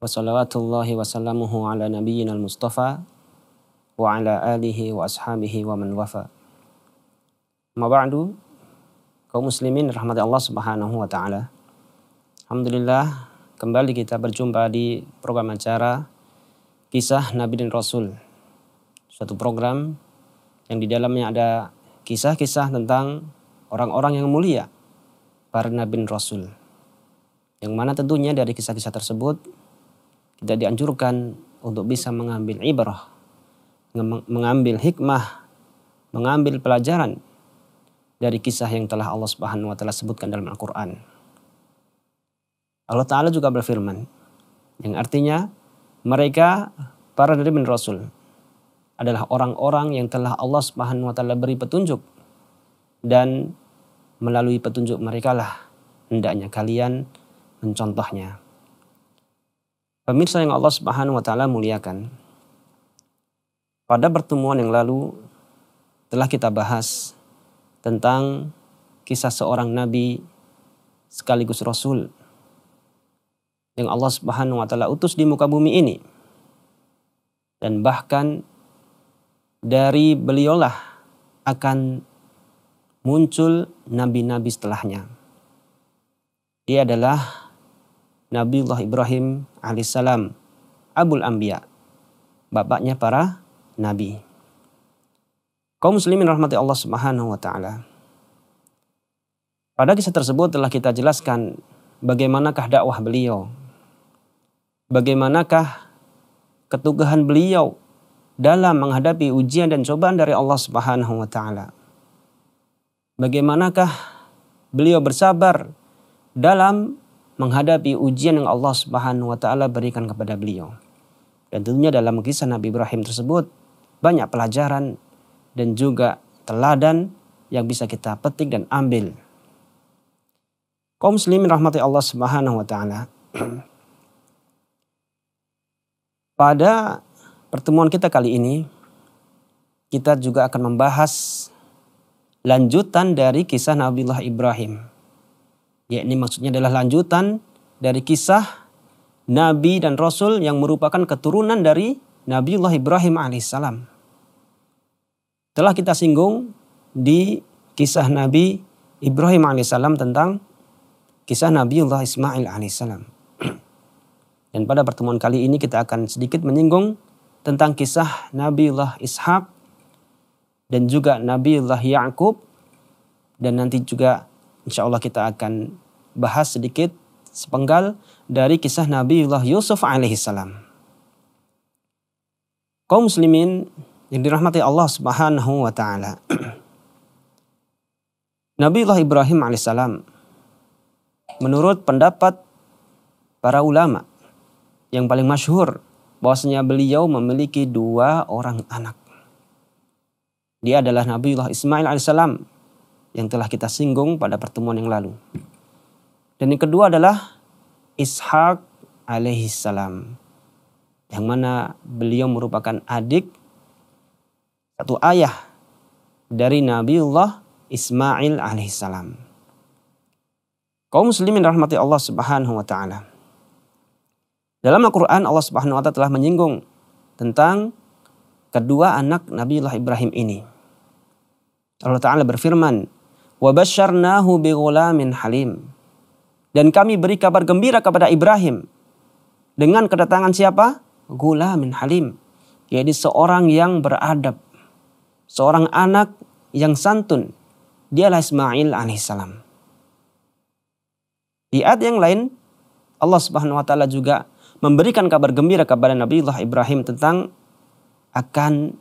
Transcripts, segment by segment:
ala nabiyyina al-mustafa wa ala alihi wa ashabihi wa man wafa. Ma ba'du, kaum muslimin Alhamdulillah, kembali kita berjumpa di program acara Kisah Nabi dan Rasul. Suatu program yang di dalamnya ada kisah-kisah tentang orang-orang yang mulia, para Nabi dan Rasul. Yang mana tentunya dari kisah-kisah tersebut tidak dianjurkan untuk bisa mengambil ibrah, mengambil hikmah, mengambil pelajaran dari kisah yang telah Allah Subhanahu wa taala sebutkan dalam Al-Qur'an. Allah taala juga berfirman yang artinya mereka para nabi bin rasul adalah orang-orang yang telah Allah Subhanahu wa taala beri petunjuk dan melalui petunjuk merekalah hendaknya kalian mencontohnya. Pemirsa yang Allah Subhanahu wa taala muliakan. Pada pertemuan yang lalu telah kita bahas tentang kisah seorang nabi sekaligus rasul yang Allah Subhanahu wa taala utus di muka bumi ini. Dan bahkan dari beliaulah akan muncul nabi-nabi setelahnya. Dia adalah nabi Allah Ibrahim alaihissalam, Abul Ambia, bapaknya para nabi. Kaum muslimin rahmati Allah Subhanahu wa taala. Pada kisah tersebut telah kita jelaskan bagaimanakah dakwah beliau. Bagaimanakah ketugahan beliau dalam menghadapi ujian dan cobaan dari Allah Subhanahu wa taala. Bagaimanakah beliau bersabar dalam menghadapi ujian yang Allah Subhanahu wa taala berikan kepada beliau. Dan tentunya dalam kisah Nabi Ibrahim tersebut banyak pelajaran dan juga teladan yang bisa kita petik dan ambil. Kaum muslimin rahmati Allah Subhanahu wa taala. Pada pertemuan kita kali ini kita juga akan membahas lanjutan dari kisah Nabiullah Ibrahim Ya, ini maksudnya adalah lanjutan dari kisah Nabi dan Rasul yang merupakan keturunan dari Nabiullah Ibrahim alaihissalam. Telah kita singgung di kisah Nabi Ibrahim alaihissalam tentang kisah Nabiullah Ismail alaihissalam. Dan pada pertemuan kali ini kita akan sedikit menyinggung tentang kisah Nabiullah Ishak dan juga Nabiullah Yakub dan nanti juga Insya Allah kita akan bahas sedikit sepenggal dari kisah Nabiullah Yusuf alaihissalam. Kaum muslimin yang dirahmati Allah subhanahu wa ta'ala. Nabiullah Ibrahim alaihissalam menurut pendapat para ulama yang paling masyhur bahwasanya beliau memiliki dua orang anak. Dia adalah Nabiullah Ismail alaihissalam yang telah kita singgung pada pertemuan yang lalu. Dan yang kedua adalah Ishak alaihissalam yang mana beliau merupakan adik satu ayah dari Nabi Allah Ismail alaihissalam. Kaum muslimin rahmati Allah Subhanahu wa taala. Dalam Al-Qur'an Allah Subhanahu wa taala telah menyinggung tentang kedua anak Nabiullah Ibrahim ini. Allah taala berfirman halim. Dan kami beri kabar gembira kepada Ibrahim dengan kedatangan siapa? Gula min halim, yaitu seorang yang beradab, seorang anak yang santun. Dia Dialah Ismail alaihissalam. Di ayat yang lain, Allah Subhanahu wa taala juga memberikan kabar gembira kepada Nabi Allah Ibrahim tentang akan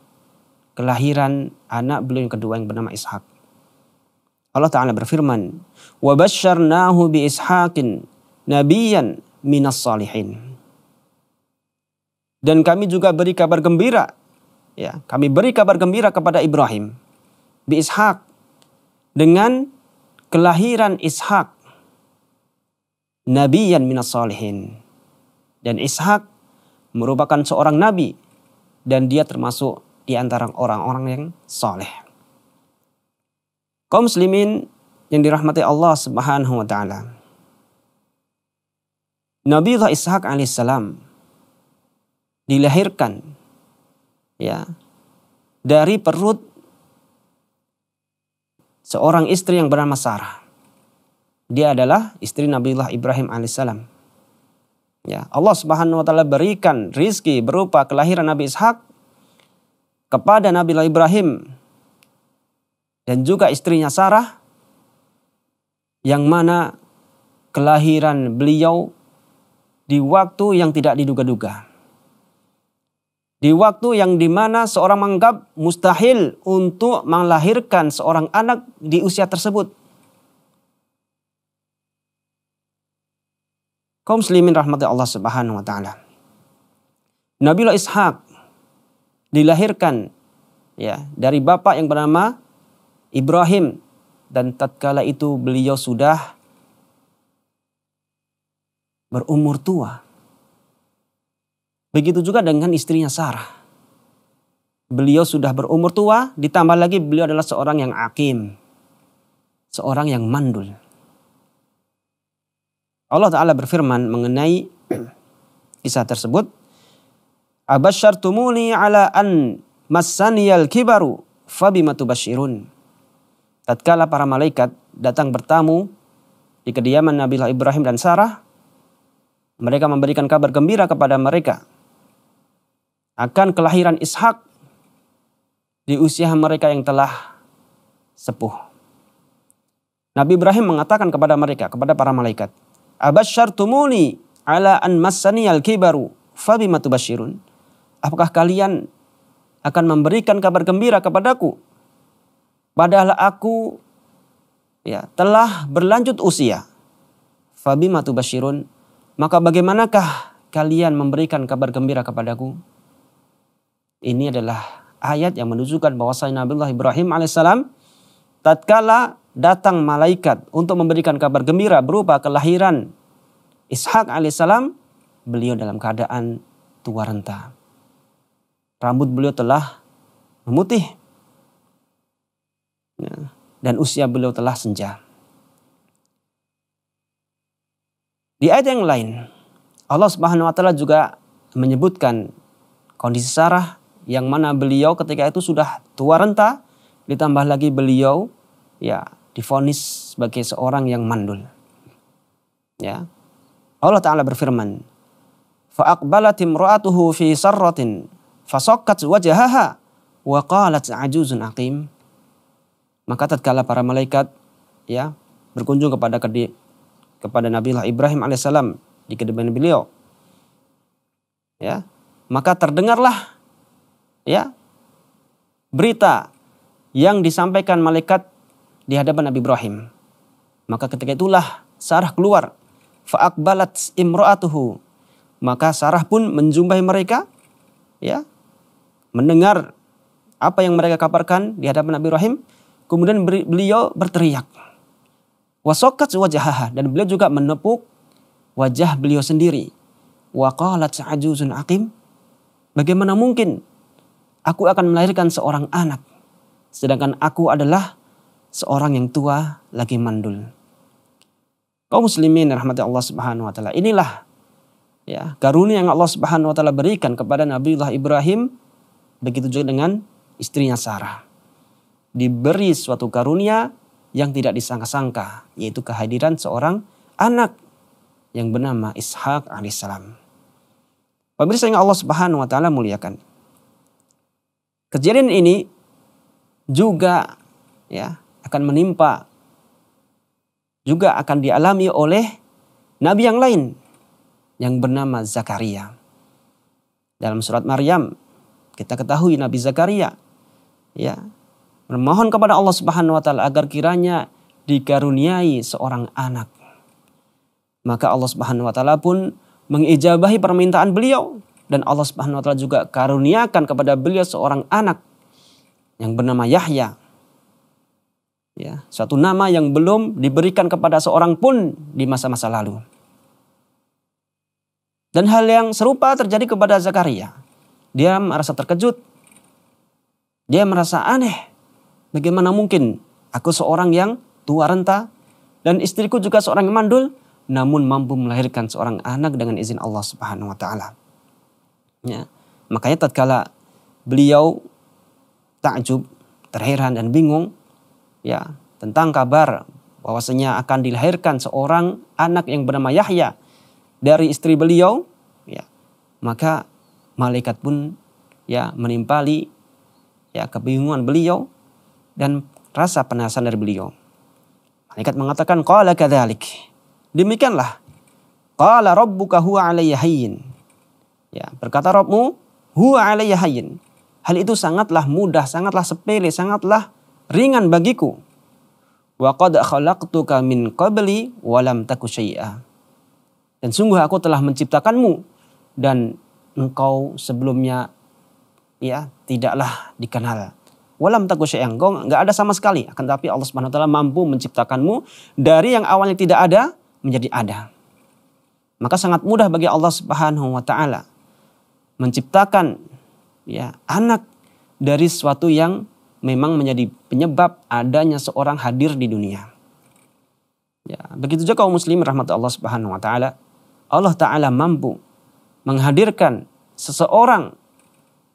kelahiran anak beliau yang kedua yang bernama Ishak. Allah Ta'ala berfirman, وَبَشَّرْنَاهُ بِإِسْحَاقٍ نَبِيًّا مِنَ الصَّالِحِينَ Dan kami juga beri kabar gembira, ya, kami beri kabar gembira kepada Ibrahim, bi Ishak, dengan kelahiran Ishak, nabiyan minas salihin. Dan Ishak merupakan seorang nabi dan dia termasuk di antara orang-orang yang soleh. Kaum muslimin yang dirahmati Allah Subhanahu wa taala. Nabi Allah Ishak alaihissalam dilahirkan ya dari perut seorang istri yang bernama Sarah. Dia adalah istri Nabiullah Ibrahim alaihissalam. Ya, Allah Subhanahu wa taala berikan rizki berupa kelahiran Nabi Ishak kepada Nabiullah Ibrahim dan juga istrinya Sarah yang mana kelahiran beliau di waktu yang tidak diduga-duga. Di waktu yang dimana seorang menganggap mustahil untuk melahirkan seorang anak di usia tersebut. Kaum muslimin rahmati Allah subhanahu wa ta'ala. Nabiullah Ishak dilahirkan ya dari bapak yang bernama Ibrahim dan tatkala itu beliau sudah berumur tua. Begitu juga dengan istrinya Sarah. Beliau sudah berumur tua, ditambah lagi beliau adalah seorang yang akim. Seorang yang mandul. Allah Ta'ala berfirman mengenai kisah tersebut. Abasyartumuni ala an massaniyal kibaru fabima tatkala para malaikat datang bertamu di kediaman Nabi Ibrahim dan Sarah, mereka memberikan kabar gembira kepada mereka akan kelahiran Ishak di usia mereka yang telah sepuh. Nabi Ibrahim mengatakan kepada mereka, kepada para malaikat, Abasyartumuni ala an massani al-kibaru fabima bashirun, Apakah kalian akan memberikan kabar gembira kepadaku Padahal aku ya telah berlanjut usia. Fabi matu basyirun, Maka bagaimanakah kalian memberikan kabar gembira kepadaku? Ini adalah ayat yang menunjukkan bahwa Nabiullah Ibrahim alaihissalam tatkala datang malaikat untuk memberikan kabar gembira berupa kelahiran Ishak alaihissalam, beliau dalam keadaan tua renta. Rambut beliau telah memutih. Ya. Dan usia beliau telah senja. Di ayat yang lain, Allah Subhanahu wa taala juga menyebutkan kondisi Sarah yang mana beliau ketika itu sudah tua renta, ditambah lagi beliau ya difonis sebagai seorang yang mandul. Ya. Allah taala berfirman, فأقبلت امرأته في سرة فصكت وجهها وقالت عجوز akim." Maka tatkala para malaikat ya berkunjung kepada kedi, kepada Nabiullah Ibrahim alaihissalam di kediaman beliau. Ya, maka terdengarlah ya berita yang disampaikan malaikat di hadapan Nabi Ibrahim. Maka ketika itulah Sarah keluar. Fa'akbalat imro'atuhu. Maka Sarah pun menjumpai mereka. ya Mendengar apa yang mereka kabarkan di hadapan Nabi Ibrahim. Kemudian beliau berteriak. Wasokat wajahaha. Dan beliau juga menepuk wajah beliau sendiri. Waqalat ajuzun aqim. Bagaimana mungkin aku akan melahirkan seorang anak. Sedangkan aku adalah seorang yang tua lagi mandul. Kau muslimin rahmati Allah subhanahu wa ta'ala. Inilah ya karunia yang Allah Subhanahu wa taala berikan kepada Nabiullah Ibrahim begitu juga dengan istrinya Sarah diberi suatu karunia yang tidak disangka-sangka, yaitu kehadiran seorang anak yang bernama Ishak alaihissalam. Pemirsa yang Allah Subhanahu wa taala muliakan. Kejadian ini juga ya akan menimpa juga akan dialami oleh nabi yang lain yang bernama Zakaria. Dalam surat Maryam kita ketahui Nabi Zakaria ya Memohon kepada Allah Subhanahu wa taala agar kiranya dikaruniai seorang anak. Maka Allah Subhanahu wa taala pun mengijabahi permintaan beliau dan Allah Subhanahu wa taala juga karuniakan kepada beliau seorang anak yang bernama Yahya. Ya, suatu nama yang belum diberikan kepada seorang pun di masa-masa lalu. Dan hal yang serupa terjadi kepada Zakaria. Dia merasa terkejut. Dia merasa aneh. Bagaimana mungkin aku seorang yang tua renta dan istriku juga seorang yang mandul namun mampu melahirkan seorang anak dengan izin Allah Subhanahu wa taala. Ya. Makanya tatkala beliau takjub, terheran dan bingung ya tentang kabar bahwasanya akan dilahirkan seorang anak yang bernama Yahya dari istri beliau ya maka malaikat pun ya menimpali ya kebingungan beliau dan rasa penasaran dari beliau. Malaikat mengatakan qala kadzalik. Demikianlah. Qala rabbuka huwa alayya hayyin. Ya, berkata Robmu, huwa alayya hayyin. Hal itu sangatlah mudah, sangatlah sepele, sangatlah ringan bagiku. Wa qad khalaqtuka min qabli wa lam taku syai'a. Dan sungguh aku telah menciptakanmu dan engkau sebelumnya ya tidaklah dikenal walam taku syai'anggong, nggak ada sama sekali. Akan tetapi Allah Subhanahu wa taala mampu menciptakanmu dari yang awalnya tidak ada menjadi ada. Maka sangat mudah bagi Allah Subhanahu wa taala menciptakan ya anak dari sesuatu yang memang menjadi penyebab adanya seorang hadir di dunia. Ya, begitu juga kaum muslim rahmat Allah Subhanahu wa taala. Allah taala mampu menghadirkan seseorang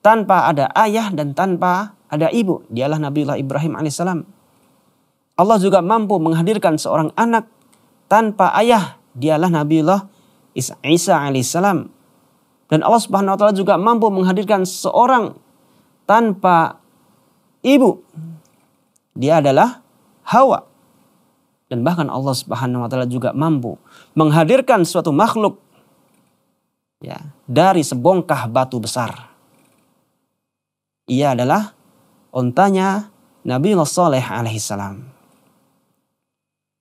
tanpa ada ayah dan tanpa ada ibu, dialah Nabiullah Ibrahim alaihissalam. Allah juga mampu menghadirkan seorang anak tanpa ayah, dialah Nabiullah Isa alaihissalam. Dan Allah Subhanahu wa taala juga mampu menghadirkan seorang tanpa ibu. Dia adalah Hawa. Dan bahkan Allah Subhanahu wa taala juga mampu menghadirkan suatu makhluk ya, dari sebongkah batu besar. Ia adalah ontanya Nabi Nusoleh alaihissalam.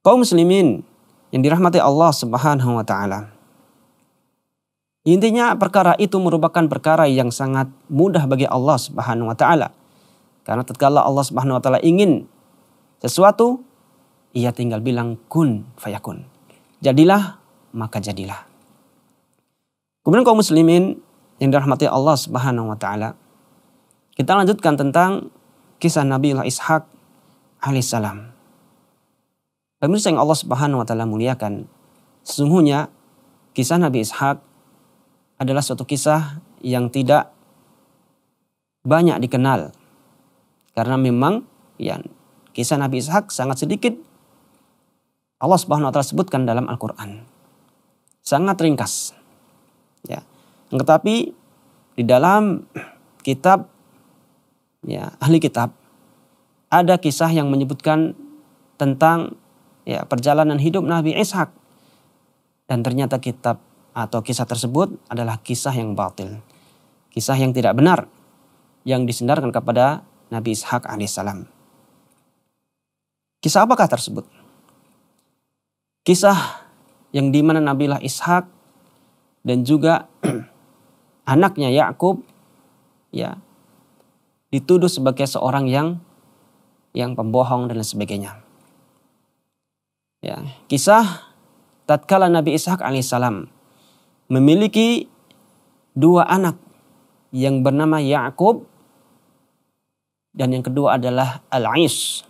Kaum muslimin yang dirahmati Allah subhanahu wa ta'ala. Intinya perkara itu merupakan perkara yang sangat mudah bagi Allah subhanahu wa ta'ala. Karena tatkala Allah subhanahu wa ta'ala ingin sesuatu, ia tinggal bilang kun fayakun. Jadilah maka jadilah. Kemudian kaum muslimin yang dirahmati Allah Subhanahu wa taala. Kita lanjutkan tentang kisah Nabiullah Ishak alaihissalam. Pemirsa yang Allah Subhanahu wa taala muliakan, sesungguhnya kisah Nabi Ishak adalah suatu kisah yang tidak banyak dikenal. Karena memang ya kisah Nabi Ishak sangat sedikit Allah Subhanahu wa taala sebutkan dalam Al-Qur'an. Sangat ringkas. Ya. Tetapi di dalam kitab ya ahli kitab ada kisah yang menyebutkan tentang ya perjalanan hidup Nabi Ishak dan ternyata kitab atau kisah tersebut adalah kisah yang batil kisah yang tidak benar yang disendarkan kepada Nabi Ishak alaihissalam kisah apakah tersebut kisah yang dimana Nabilah Ishak dan juga anaknya Yakub ya dituduh sebagai seorang yang yang pembohong dan sebagainya. Ya, kisah tatkala Nabi Ishak alaihissalam memiliki dua anak yang bernama Yakub dan yang kedua adalah Al-Ais.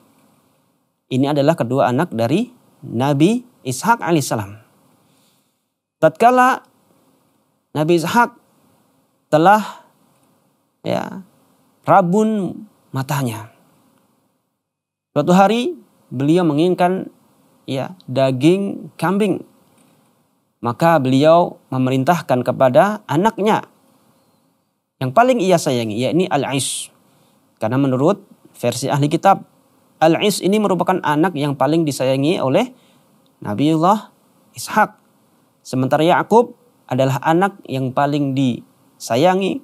Ini adalah kedua anak dari Nabi Ishak alaihissalam. Tatkala Nabi Ishak telah ya rabun matanya. Suatu hari beliau menginginkan ya daging kambing. Maka beliau memerintahkan kepada anaknya yang paling ia sayangi yakni Al-Is. Karena menurut versi ahli kitab Al-Is ini merupakan anak yang paling disayangi oleh Nabiullah Ishak. Sementara Yakub adalah anak yang paling disayangi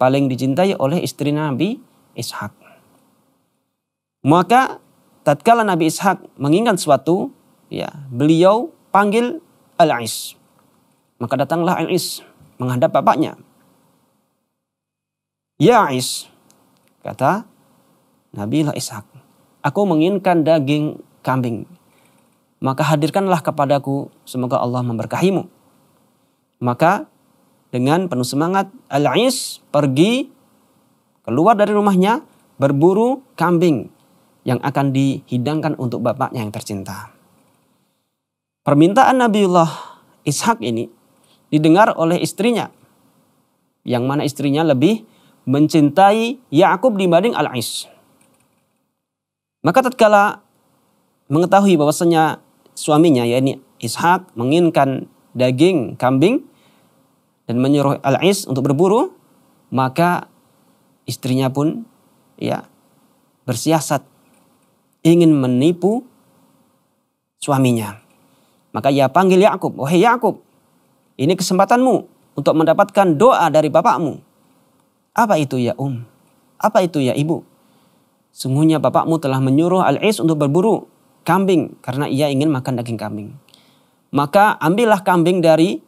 paling dicintai oleh istri Nabi Ishak. Maka tatkala Nabi Ishak mengingat suatu, ya, beliau panggil Al-Ais. Maka datanglah Al-Ais menghadap bapaknya. Ya Ais, kata Nabi Ishak, aku menginginkan daging kambing. Maka hadirkanlah kepadaku, semoga Allah memberkahimu. Maka dengan penuh semangat Al-Ais pergi keluar dari rumahnya berburu kambing yang akan dihidangkan untuk bapaknya yang tercinta. Permintaan Nabiullah Ishak ini didengar oleh istrinya yang mana istrinya lebih mencintai Yakub dibanding Al-Is. Maka tatkala mengetahui bahwasanya suaminya yakni Ishak menginginkan daging kambing dan menyuruh Al-Is untuk berburu, maka istrinya pun ya bersiasat ingin menipu suaminya. Maka ia panggil Yakub, "Wahai Yakub, ini kesempatanmu untuk mendapatkan doa dari bapakmu." Apa itu ya Um? Apa itu ya Ibu? Sungguhnya bapakmu telah menyuruh Al-Is untuk berburu kambing karena ia ingin makan daging kambing. Maka ambillah kambing dari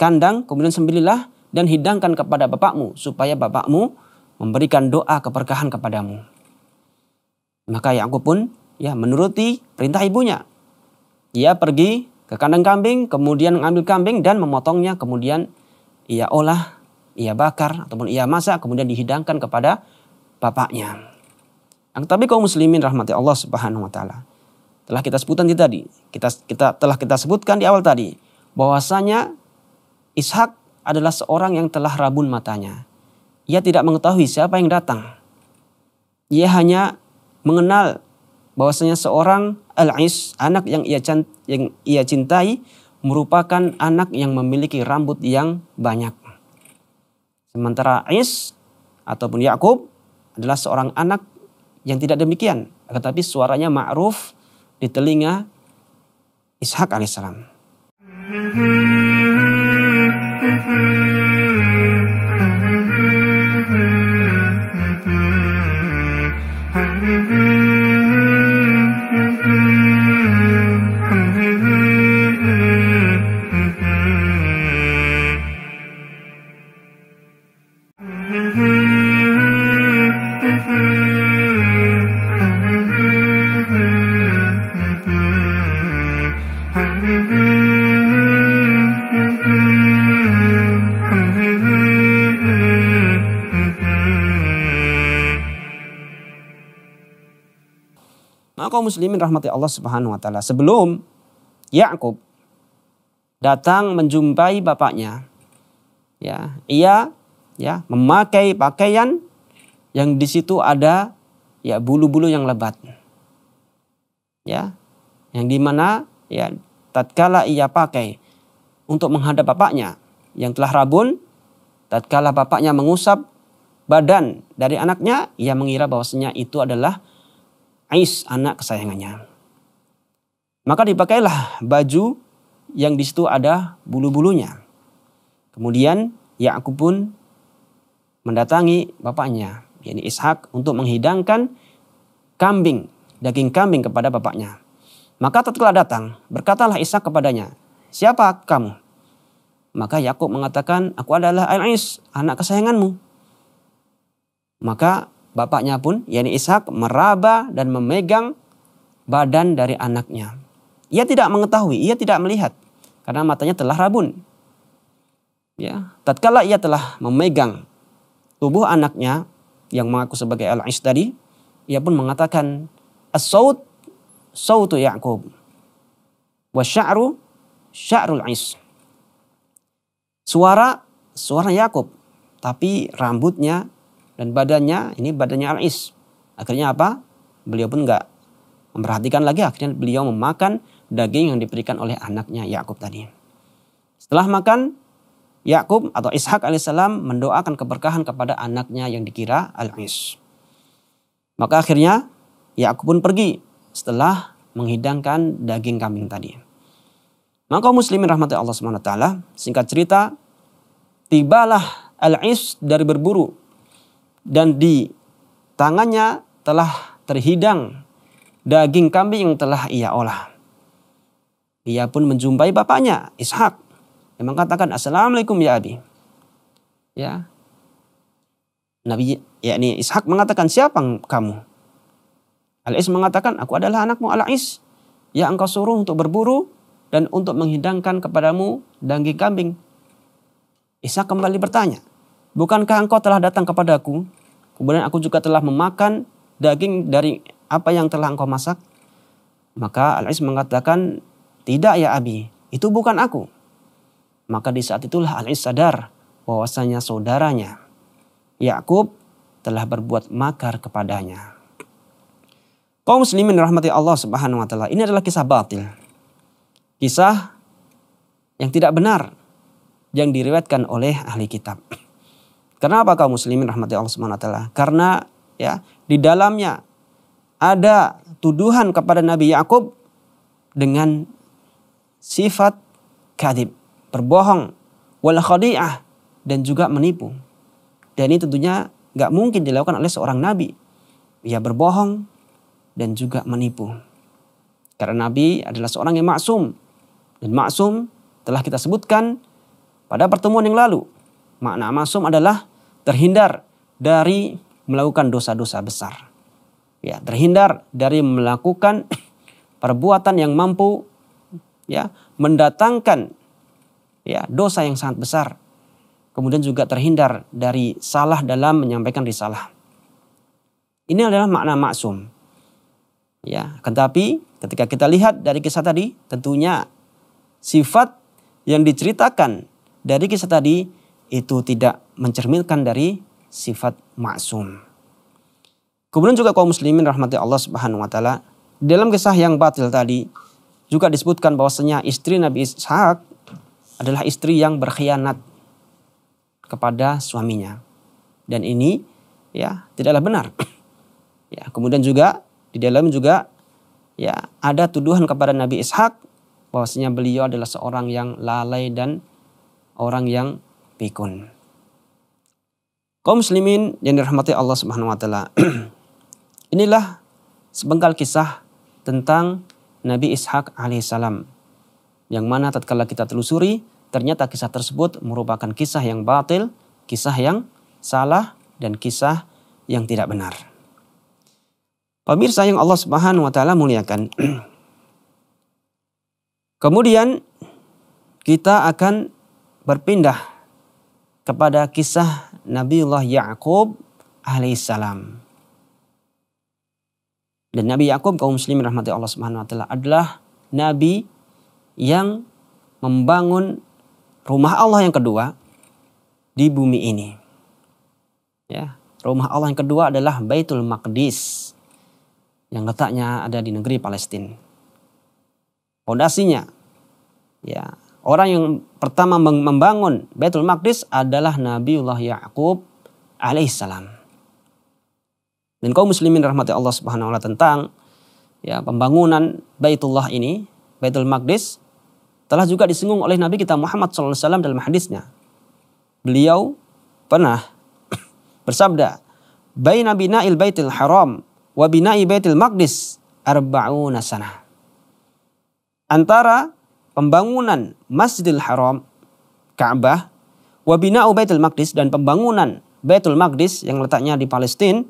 kandang, kemudian sembelilah dan hidangkan kepada bapakmu supaya bapakmu memberikan doa keberkahan kepadamu. Maka Yakub pun ya menuruti perintah ibunya. Ia pergi ke kandang kambing, kemudian mengambil kambing dan memotongnya, kemudian ia olah, ia bakar ataupun ia masak, kemudian dihidangkan kepada bapaknya. Nah, Tapi kaum muslimin rahmati Allah Subhanahu wa taala. Telah kita sebutkan tadi, kita kita telah kita sebutkan di awal tadi bahwasanya Ishak adalah seorang yang telah rabun matanya. Ia tidak mengetahui siapa yang datang. Ia hanya mengenal bahwasanya seorang Al-Is, anak yang ia, yang ia cintai, merupakan anak yang memiliki rambut yang banyak. Sementara Is ataupun Yakub adalah seorang anak yang tidak demikian, tetapi suaranya ma'ruf di telinga Ishak alaihissalam. Mm-hmm. muslimin rahmati Allah Subhanahu wa taala. Sebelum Yakub datang menjumpai bapaknya, ya, ia ya memakai pakaian yang di situ ada ya bulu-bulu yang lebat. Ya. Yang di mana ya tatkala ia pakai untuk menghadap bapaknya yang telah rabun, tatkala bapaknya mengusap badan dari anaknya, ia mengira bahwasanya itu adalah Ais anak kesayangannya. Maka dipakailah baju yang di situ ada bulu-bulunya. Kemudian Yakub pun mendatangi bapaknya, yakni Ishak untuk menghidangkan kambing, daging kambing kepada bapaknya. Maka tatkala datang, berkatalah Ishak kepadanya, "Siapa kamu?" Maka Yakub mengatakan, "Aku adalah Ais, anak kesayanganmu." Maka bapaknya pun yakni Ishak meraba dan memegang badan dari anaknya. Ia tidak mengetahui, ia tidak melihat karena matanya telah rabun. Ya, tatkala ia telah memegang tubuh anaknya yang mengaku sebagai al tadi, ia pun mengatakan as-saut sautu Ya'qub wa sya'ru sya'rul Is. Suara suara Yakub, tapi rambutnya dan badannya ini badannya Al-Is. Akhirnya apa? Beliau pun nggak memperhatikan lagi akhirnya beliau memakan daging yang diberikan oleh anaknya Yakub tadi. Setelah makan, Yakub atau Ishak alaihissalam mendoakan keberkahan kepada anaknya yang dikira Al-Is. Maka akhirnya Yakub pun pergi setelah menghidangkan daging kambing tadi. Maka muslimin rahmati Allah Subhanahu wa taala, singkat cerita, tibalah Al-Is dari berburu dan di tangannya telah terhidang daging kambing yang telah ia olah. Ia pun menjumpai bapaknya, Ishak, yang mengatakan, Assalamualaikum ya Abi. Ya, Nabi yakni Ishak mengatakan siapa kamu? Al-Is mengatakan aku adalah anakmu Al-Is. Ya engkau suruh untuk berburu dan untuk menghidangkan kepadamu daging kambing. Ishak kembali bertanya, Bukankah engkau telah datang kepadaku? Kemudian aku juga telah memakan daging dari apa yang telah engkau masak? Maka Al-Is mengatakan, tidak ya Abi, itu bukan aku. Maka di saat itulah Al-Is sadar bahwasanya saudaranya Yakub telah berbuat makar kepadanya. Kaum muslimin rahmati Allah Subhanahu wa taala. Ini adalah kisah batil. Kisah yang tidak benar yang diriwayatkan oleh ahli kitab. Kenapa kaum muslimin rahmati Allah Subhanahu Karena ya di dalamnya ada tuduhan kepada Nabi Yakub dengan sifat kadib, berbohong, wal khadi'ah dan juga menipu. Dan ini tentunya nggak mungkin dilakukan oleh seorang nabi. Ia berbohong dan juga menipu. Karena nabi adalah seorang yang maksum. Dan maksum telah kita sebutkan pada pertemuan yang lalu Makna masum adalah terhindar dari melakukan dosa-dosa besar. Ya, terhindar dari melakukan perbuatan yang mampu ya mendatangkan ya dosa yang sangat besar. Kemudian juga terhindar dari salah dalam menyampaikan risalah. Ini adalah makna maksum. Ya, tetapi ketika kita lihat dari kisah tadi, tentunya sifat yang diceritakan dari kisah tadi itu tidak mencerminkan dari sifat maksum. Kemudian juga kaum muslimin rahmati Allah Subhanahu wa taala, dalam kisah yang batil tadi juga disebutkan bahwasanya istri Nabi Ishak adalah istri yang berkhianat kepada suaminya. Dan ini ya tidaklah benar. Ya, kemudian juga di dalam juga ya ada tuduhan kepada Nabi Ishak bahwasanya beliau adalah seorang yang lalai dan orang yang Pikun, Kaum muslimin yang dirahmati Allah Subhanahu wa taala. Inilah sebengkal kisah tentang Nabi Ishak alaihissalam. Yang mana tatkala kita telusuri, ternyata kisah tersebut merupakan kisah yang batil, kisah yang salah dan kisah yang tidak benar. Pemirsa yang Allah Subhanahu wa taala muliakan. Kemudian kita akan berpindah kepada kisah Nabiullah Yakub alaihissalam. Dan Nabi Yakub kaum muslimin rahmati Allah Subhanahu wa taala adalah nabi yang membangun rumah Allah yang kedua di bumi ini. Ya, rumah Allah yang kedua adalah Baitul Maqdis yang letaknya ada di negeri Palestina. Pondasinya ya Orang yang pertama membangun Baitul Maqdis adalah Nabiullah Yakub alaihissalam. Dan kaum muslimin rahmati Allah Subhanahu wa taala tentang ya pembangunan Baitullah ini, Baitul Maqdis telah juga disinggung oleh Nabi kita Muhammad SAW dalam hadisnya. Beliau pernah bersabda, "Baina bina'il Baitil Haram wa bina'i Baitil Maqdis arba'una sanah." Antara pembangunan Masjidil Haram, Ka'bah, wabina Baitul Maqdis dan pembangunan Baitul Maqdis yang letaknya di Palestina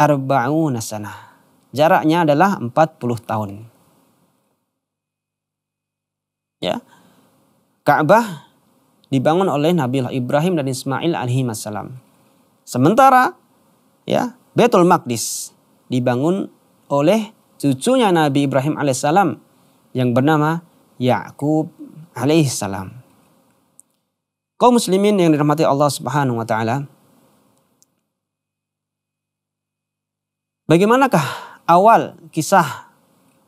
arba'una sana. Jaraknya adalah 40 tahun. Ya. Ka'bah dibangun oleh Nabi Ibrahim dan Ismail alaihi salam. Sementara ya, Baitul Maqdis dibangun oleh cucunya Nabi Ibrahim alaihissalam yang bernama Yakub alaihissalam. Kaum muslimin yang dirahmati Allah Subhanahu wa taala. Bagaimanakah awal kisah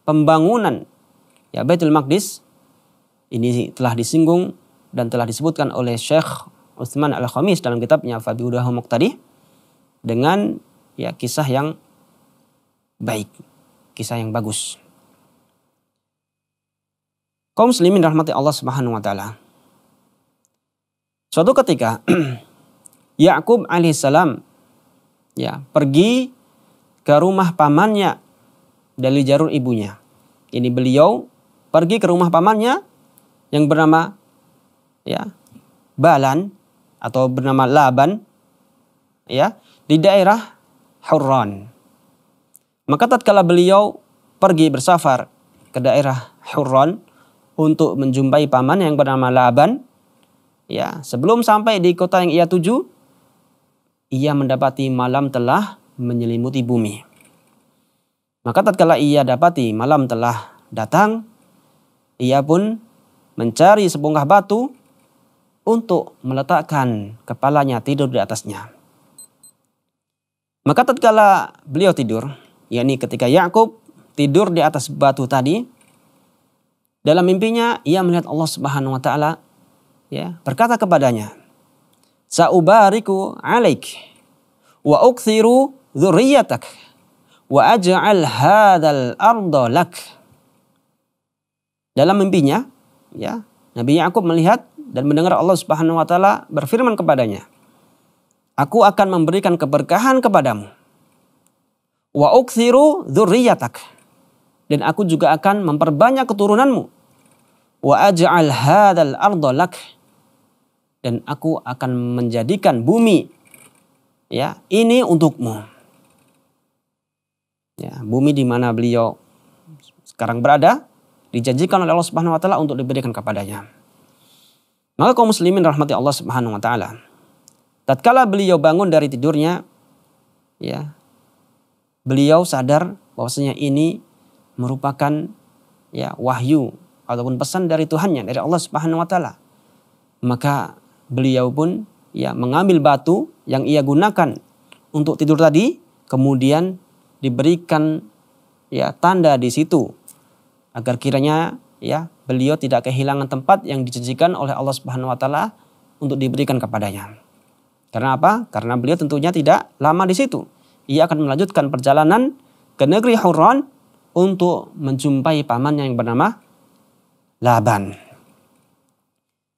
pembangunan ya Baitul Maqdis? Ini telah disinggung dan telah disebutkan oleh Syekh Utsman Al-Khamis dalam kitabnya Fabiudahu tadi dengan ya kisah yang baik, kisah yang bagus. Kaum muslimin rahmati Allah Subhanahu wa taala. Suatu ketika Yakub alaihissalam ya pergi ke rumah pamannya dari jarur ibunya. Ini beliau pergi ke rumah pamannya yang bernama ya Balan atau bernama Laban ya di daerah Hurran. Maka tatkala beliau pergi bersafar ke daerah Hurran, untuk menjumpai paman yang bernama Laban. Ya, sebelum sampai di kota yang ia tuju, ia mendapati malam telah menyelimuti bumi. Maka tatkala ia dapati malam telah datang, ia pun mencari sebongkah batu untuk meletakkan kepalanya tidur di atasnya. Maka tatkala beliau tidur, yakni ketika Yakub tidur di atas batu tadi, dalam mimpinya ia melihat Allah Subhanahu wa taala ya, berkata kepadanya, "Sa'ubariku 'alaik wa ukthiru dzurriyyatak wa aj'al hadzal arda lak." Dalam mimpinya, ya, Nabi Yakub melihat dan mendengar Allah Subhanahu wa taala berfirman kepadanya, "Aku akan memberikan keberkahan kepadamu." Wa ukthiru dzurriyyatak dan aku juga akan memperbanyak keturunanmu wa aj'al hadzal arda lak dan aku akan menjadikan bumi ya ini untukmu ya bumi di mana beliau sekarang berada dijanjikan oleh Allah Subhanahu wa taala untuk diberikan kepadanya maka kaum muslimin rahmati Allah Subhanahu wa taala tatkala beliau bangun dari tidurnya ya beliau sadar bahwasanya ini merupakan ya wahyu ataupun pesan dari Tuhannya dari Allah Subhanahu wa taala. Maka beliau pun ya mengambil batu yang ia gunakan untuk tidur tadi kemudian diberikan ya tanda di situ agar kiranya ya beliau tidak kehilangan tempat yang dijanjikan oleh Allah Subhanahu wa taala untuk diberikan kepadanya. Karena apa? Karena beliau tentunya tidak lama di situ. Ia akan melanjutkan perjalanan ke negeri Huron untuk menjumpai pamannya yang bernama Laban.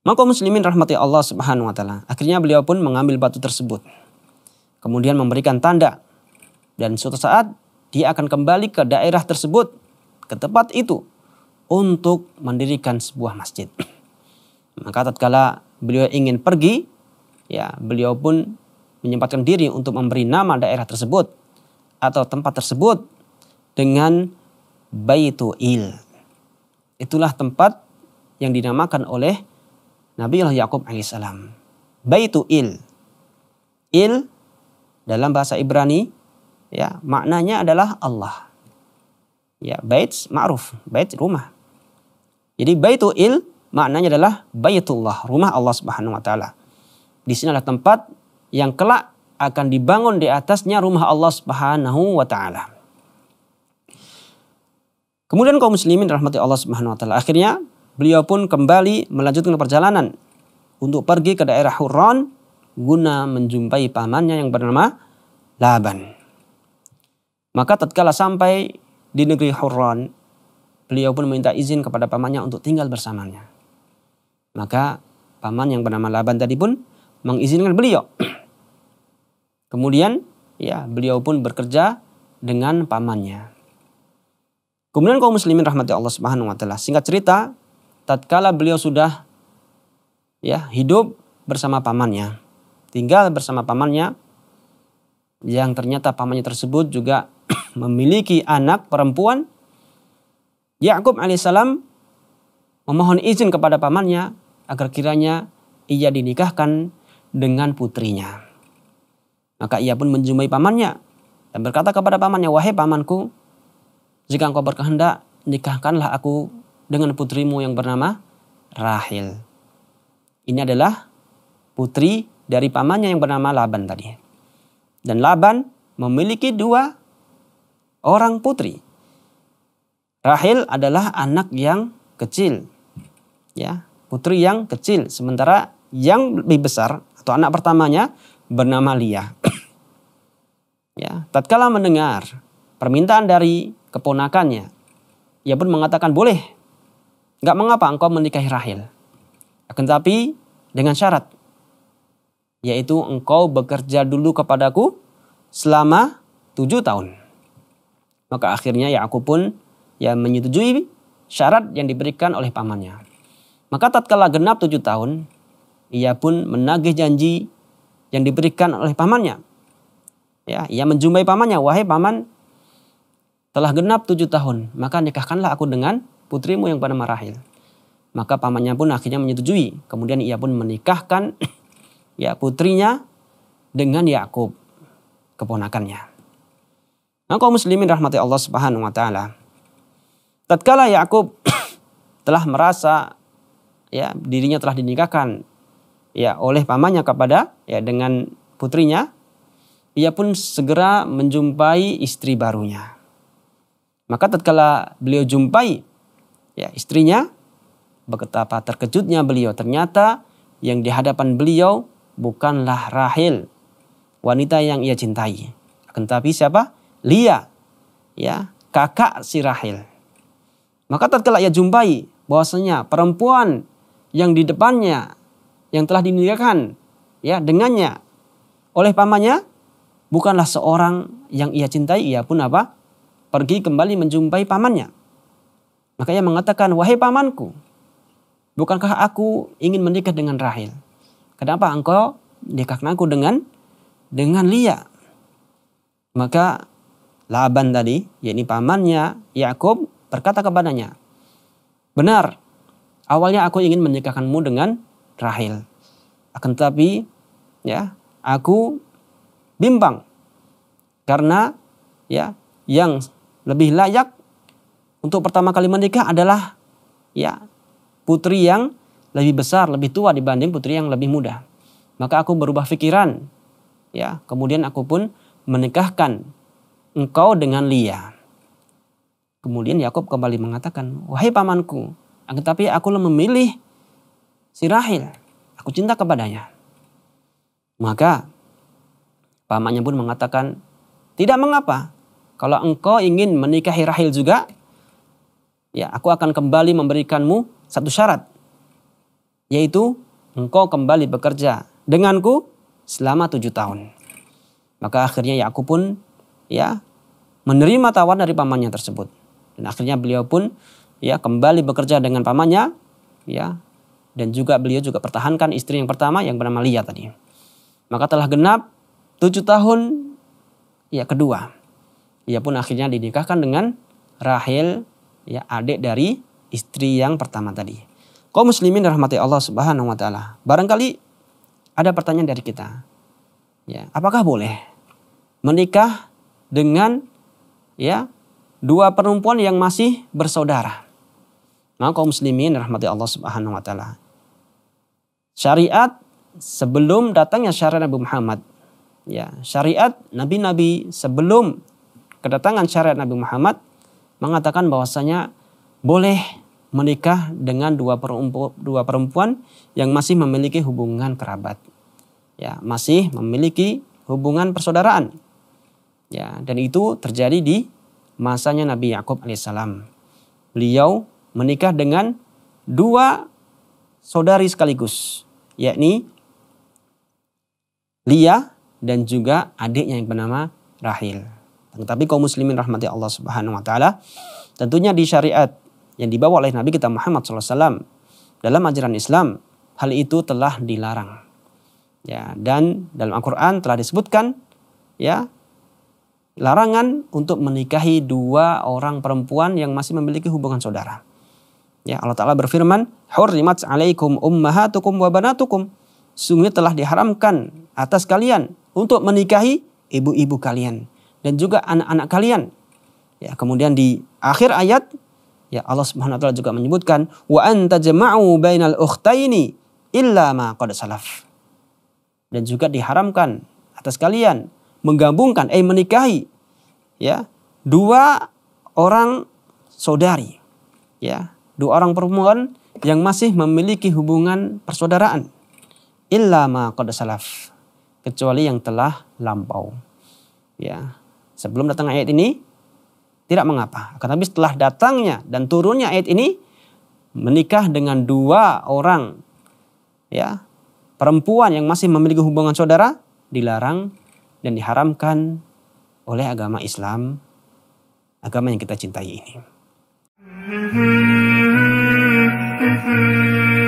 Maka muslimin rahmati Allah subhanahu wa ta'ala. Akhirnya beliau pun mengambil batu tersebut. Kemudian memberikan tanda. Dan suatu saat dia akan kembali ke daerah tersebut. Ke tempat itu. Untuk mendirikan sebuah masjid. Maka tatkala beliau ingin pergi. Ya beliau pun menyempatkan diri untuk memberi nama daerah tersebut. Atau tempat tersebut. Dengan Baitul Il Itulah tempat yang dinamakan oleh Nabi Allah Yakub alaihissalam. Baitu il. Il dalam bahasa Ibrani ya maknanya adalah Allah. Ya, bait ma'ruf, bait rumah. Jadi baitu il maknanya adalah baitullah, rumah Allah Subhanahu wa taala. Di sini adalah tempat yang kelak akan dibangun di atasnya rumah Allah Subhanahu wa taala. Kemudian kaum muslimin rahmati Allah Subhanahu wa taala. Akhirnya beliau pun kembali melanjutkan perjalanan untuk pergi ke daerah Huron guna menjumpai pamannya yang bernama Laban. Maka tatkala sampai di negeri Huron, beliau pun meminta izin kepada pamannya untuk tinggal bersamanya. Maka paman yang bernama Laban tadi pun mengizinkan beliau. Kemudian ya beliau pun bekerja dengan pamannya. Kemudian kaum muslimin rahmati Allah Subhanahu wa taala. Singkat cerita, tatkala beliau sudah ya hidup bersama pamannya, tinggal bersama pamannya yang ternyata pamannya tersebut juga memiliki anak perempuan. Yakub alaihissalam memohon izin kepada pamannya agar kiranya ia dinikahkan dengan putrinya. Maka ia pun menjumpai pamannya dan berkata kepada pamannya, "Wahai pamanku, jika engkau berkehendak, nikahkanlah aku dengan putrimu yang bernama Rahil. Ini adalah putri dari pamannya yang bernama Laban tadi. Dan Laban memiliki dua orang putri. Rahil adalah anak yang kecil. Ya, putri yang kecil sementara yang lebih besar atau anak pertamanya bernama Lia. ya, tatkala mendengar permintaan dari keponakannya. Ia pun mengatakan boleh. Gak mengapa engkau menikahi Rahil, Akan tetapi dengan syarat. Yaitu engkau bekerja dulu kepadaku selama tujuh tahun. Maka akhirnya ya aku pun ya menyetujui syarat yang diberikan oleh pamannya. Maka tatkala genap tujuh tahun, ia pun menagih janji yang diberikan oleh pamannya. Ya, ia menjumpai pamannya, wahai paman, telah genap tujuh tahun, maka nikahkanlah aku dengan putrimu yang bernama Rahil. Maka pamannya pun akhirnya menyetujui. Kemudian ia pun menikahkan ya putrinya dengan Yakub, keponakannya. Nah, kaum muslimin rahmati Allah Subhanahu wa taala. Tatkala Yakub telah merasa ya dirinya telah dinikahkan ya oleh pamannya kepada ya dengan putrinya, ia pun segera menjumpai istri barunya. Maka tatkala beliau jumpai ya istrinya betapa terkejutnya beliau ternyata yang di hadapan beliau bukanlah Rahil wanita yang ia cintai akan tetapi siapa Lia ya kakak si Rahil maka tatkala ia jumpai bahwasanya perempuan yang di depannya yang telah dinikahkan ya dengannya oleh pamannya bukanlah seorang yang ia cintai ia pun apa pergi kembali menjumpai pamannya. Maka ia mengatakan, wahai pamanku, bukankah aku ingin menikah dengan Rahil Kenapa engkau nikahkan aku dengan dengan Lia? Maka Laban tadi, yakni pamannya Yakub berkata kepadanya, benar, awalnya aku ingin menikahkanmu dengan Rahil Akan tetapi, ya, aku bimbang karena ya yang lebih layak untuk pertama kali menikah adalah ya putri yang lebih besar, lebih tua dibanding putri yang lebih muda. Maka aku berubah pikiran. Ya, kemudian aku pun menikahkan engkau dengan Lia. Kemudian Yakub kembali mengatakan, "Wahai pamanku, tetapi aku memilih si Rahil. Aku cinta kepadanya." Maka pamannya pun mengatakan, "Tidak mengapa, kalau engkau ingin menikahi Rahil juga, ya aku akan kembali memberikanmu satu syarat. Yaitu engkau kembali bekerja denganku selama tujuh tahun. Maka akhirnya ya aku pun ya menerima tawaran dari pamannya tersebut. Dan akhirnya beliau pun ya kembali bekerja dengan pamannya ya dan juga beliau juga pertahankan istri yang pertama yang bernama Lia tadi. Maka telah genap tujuh tahun ya kedua ia pun akhirnya dinikahkan dengan Rahel ya adik dari istri yang pertama tadi. Kau muslimin rahmati Allah Subhanahu wa taala. Barangkali ada pertanyaan dari kita. Ya, apakah boleh menikah dengan ya dua perempuan yang masih bersaudara? Nah, kaum muslimin rahmati Allah Subhanahu wa taala. Syariat sebelum datangnya syariat Nabi Muhammad ya syariat nabi-nabi sebelum kedatangan syariat Nabi Muhammad mengatakan bahwasanya boleh menikah dengan dua perempuan, dua perempuan yang masih memiliki hubungan kerabat. Ya, masih memiliki hubungan persaudaraan. Ya, dan itu terjadi di masanya Nabi Yakub alaihissalam. Beliau menikah dengan dua saudari sekaligus, yakni Lia dan juga adiknya yang bernama Rahil. Tetapi kaum muslimin rahmati Allah Subhanahu wa taala tentunya di syariat yang dibawa oleh Nabi kita Muhammad SAW dalam ajaran Islam hal itu telah dilarang. Ya, dan dalam Al-Qur'an telah disebutkan ya larangan untuk menikahi dua orang perempuan yang masih memiliki hubungan saudara. Ya, Allah Ta'ala berfirman, Hurrimat alaikum ummahatukum wa banatukum. Sungguh telah diharamkan atas kalian untuk menikahi ibu-ibu kalian dan juga anak-anak kalian. Ya, kemudian di akhir ayat ya Allah Subhanahu wa taala juga menyebutkan wa anta jama'u bainal ukhtaini illa ma qad salaf. Dan juga diharamkan atas kalian menggabungkan eh menikahi ya dua orang saudari ya dua orang perempuan yang masih memiliki hubungan persaudaraan illa ma qad salaf kecuali yang telah lampau ya sebelum datang ayat ini tidak mengapa. Karena tapi setelah datangnya dan turunnya ayat ini menikah dengan dua orang ya perempuan yang masih memiliki hubungan saudara dilarang dan diharamkan oleh agama Islam agama yang kita cintai ini. Mm-hmm.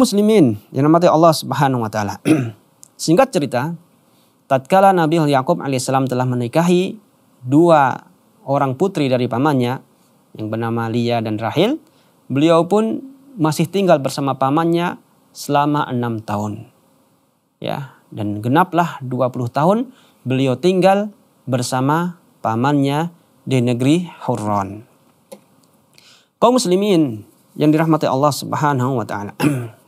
muslimin yang namanya Allah Subhanahu wa taala. Singkat cerita, tatkala Nabi Yakub alaihissalam telah menikahi dua orang putri dari pamannya yang bernama Lia dan Rahil, beliau pun masih tinggal bersama pamannya selama enam tahun. Ya, dan genaplah 20 tahun beliau tinggal bersama pamannya di negeri Hurron. Kaum muslimin yang dirahmati Allah Subhanahu wa taala.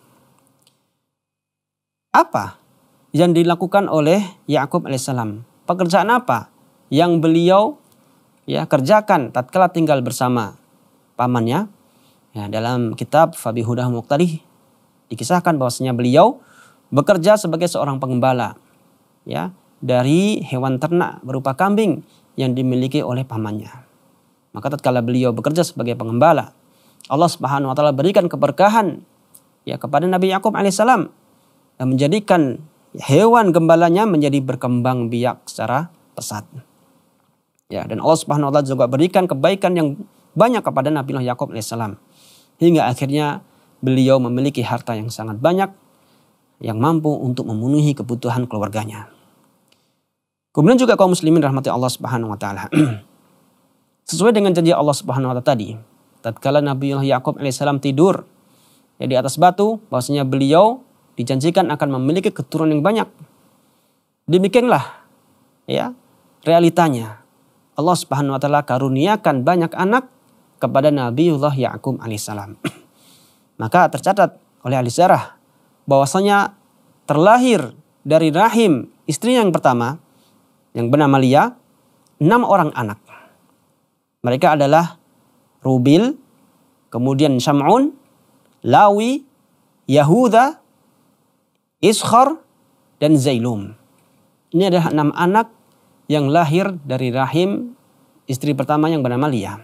apa yang dilakukan oleh Yakub alaihissalam? Pekerjaan apa yang beliau ya kerjakan tatkala tinggal bersama pamannya? Ya, dalam kitab Fabi Hudah Muqtari dikisahkan bahwasanya beliau bekerja sebagai seorang pengembala ya dari hewan ternak berupa kambing yang dimiliki oleh pamannya. Maka tatkala beliau bekerja sebagai pengembala, Allah Subhanahu wa taala berikan keberkahan ya kepada Nabi Yakub alaihissalam dan menjadikan hewan gembalanya menjadi berkembang biak secara pesat. Ya, dan Allah Subhanahu wa taala juga berikan kebaikan yang banyak kepada Nabi Nuh Yakub alaihissalam hingga akhirnya beliau memiliki harta yang sangat banyak yang mampu untuk memenuhi kebutuhan keluarganya. Kemudian juga kaum muslimin rahmati Allah Subhanahu wa taala. Sesuai dengan janji Allah Subhanahu wa taala tadi, tatkala Nabi Nuh Yakub alaihissalam tidur ya di atas batu, bahwasanya beliau dijanjikan akan memiliki keturunan yang banyak. Demikianlah ya realitanya. Allah Subhanahu wa taala karuniakan banyak anak kepada Nabiullah Yakub alaihissalam. Maka tercatat oleh ahli sejarah bahwasanya terlahir dari rahim istrinya yang pertama yang bernama Lia enam orang anak. Mereka adalah Rubil, kemudian Syam'un, Lawi, Yahuda, Iskhar, dan Zailum. Ini adalah enam anak yang lahir dari rahim istri pertama yang bernama Lia.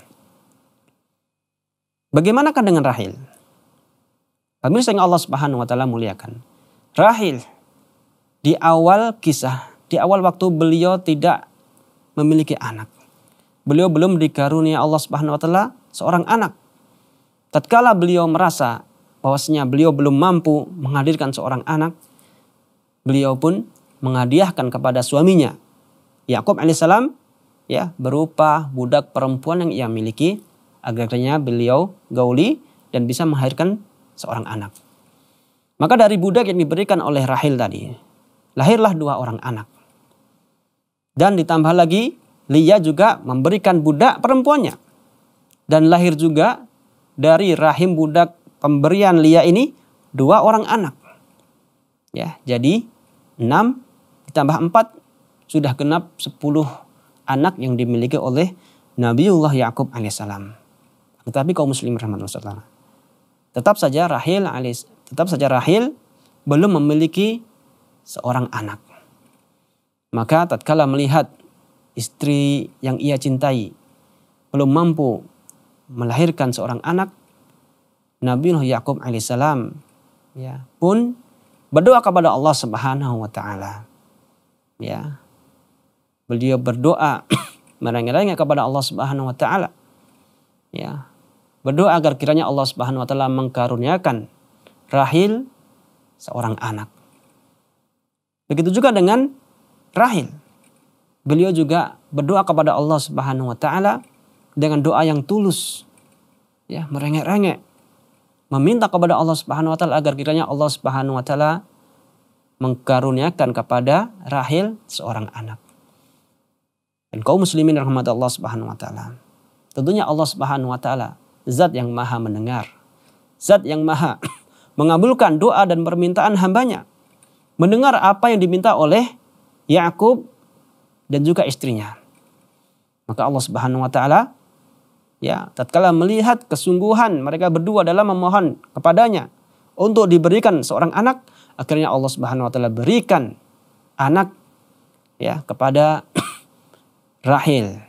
Bagaimanakah dengan Rahil? Kami yang Allah Subhanahu wa taala muliakan. Rahil di awal kisah, di awal waktu beliau tidak memiliki anak. Beliau belum dikarunia Allah Subhanahu wa taala seorang anak. Tatkala beliau merasa bahwasanya beliau belum mampu menghadirkan seorang anak, beliau pun menghadiahkan kepada suaminya Yakub alaihissalam ya berupa budak perempuan yang ia miliki agarnya beliau gauli dan bisa melahirkan seorang anak. Maka dari budak yang diberikan oleh Rahil tadi lahirlah dua orang anak. Dan ditambah lagi Lia juga memberikan budak perempuannya dan lahir juga dari rahim budak pemberian Lia ini dua orang anak. Ya, jadi 6 ditambah 4 sudah genap 10 anak yang dimiliki oleh Nabiullah Yakub alaihissalam. Tetapi kaum muslim rahmatullah tetap saja Rahil alis tetap saja Rahil belum memiliki seorang anak. Maka tatkala melihat istri yang ia cintai belum mampu melahirkan seorang anak, Nabi Yakub alaihissalam ya pun berdoa kepada Allah Subhanahu wa taala. Ya. Beliau berdoa merengek-rengek kepada Allah Subhanahu wa taala. Ya. Berdoa agar kiranya Allah Subhanahu wa taala mengkaruniakan Rahil seorang anak. Begitu juga dengan Rahil. Beliau juga berdoa kepada Allah Subhanahu wa taala dengan doa yang tulus. Ya, merengek-rengek meminta kepada Allah Subhanahu wa taala agar kiranya Allah Subhanahu wa taala mengkaruniakan kepada Rahil seorang anak. Dan kaum muslimin rahmat Allah Subhanahu wa taala. Tentunya Allah Subhanahu wa taala zat yang maha mendengar. Zat yang maha mengabulkan doa dan permintaan hambanya. Mendengar apa yang diminta oleh Yakub dan juga istrinya. Maka Allah Subhanahu wa taala ya tatkala melihat kesungguhan mereka berdua dalam memohon kepadanya untuk diberikan seorang anak akhirnya Allah Subhanahu wa taala berikan anak ya kepada Rahil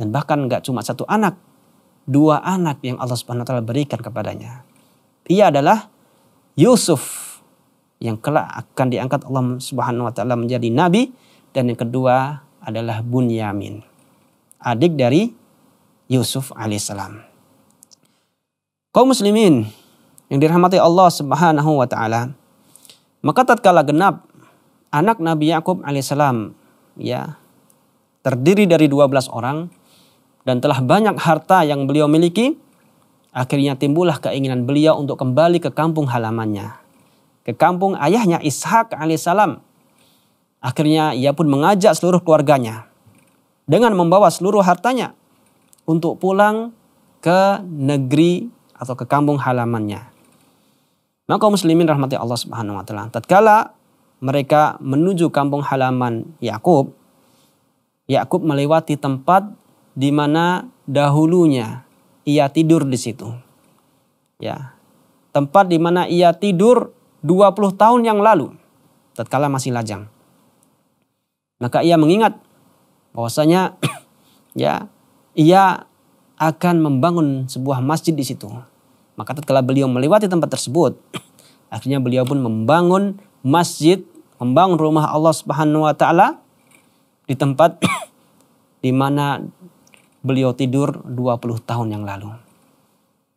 dan bahkan nggak cuma satu anak dua anak yang Allah Subhanahu wa taala berikan kepadanya ia adalah Yusuf yang kelak akan diangkat Allah Subhanahu wa taala menjadi nabi dan yang kedua adalah Bunyamin adik dari Yusuf alaihissalam. Kaum muslimin yang dirahmati Allah Subhanahu wa taala, maka tatkala genap anak Nabi Yakub alaihissalam ya terdiri dari 12 orang dan telah banyak harta yang beliau miliki, akhirnya timbullah keinginan beliau untuk kembali ke kampung halamannya, ke kampung ayahnya Ishak alaihissalam. Akhirnya ia pun mengajak seluruh keluarganya dengan membawa seluruh hartanya untuk pulang ke negeri atau ke kampung halamannya. Maka kaum muslimin rahmati Allah Subhanahu wa taala. Tatkala mereka menuju kampung halaman Yakub, Yakub melewati tempat di mana dahulunya ia tidur di situ. Ya. Tempat di mana ia tidur 20 tahun yang lalu tatkala masih lajang. Maka ia mengingat bahwasanya ya ia akan membangun sebuah masjid di situ. Maka tatkala beliau melewati tempat tersebut, akhirnya beliau pun membangun masjid, membangun rumah Allah Subhanahu wa taala di tempat di mana beliau tidur 20 tahun yang lalu.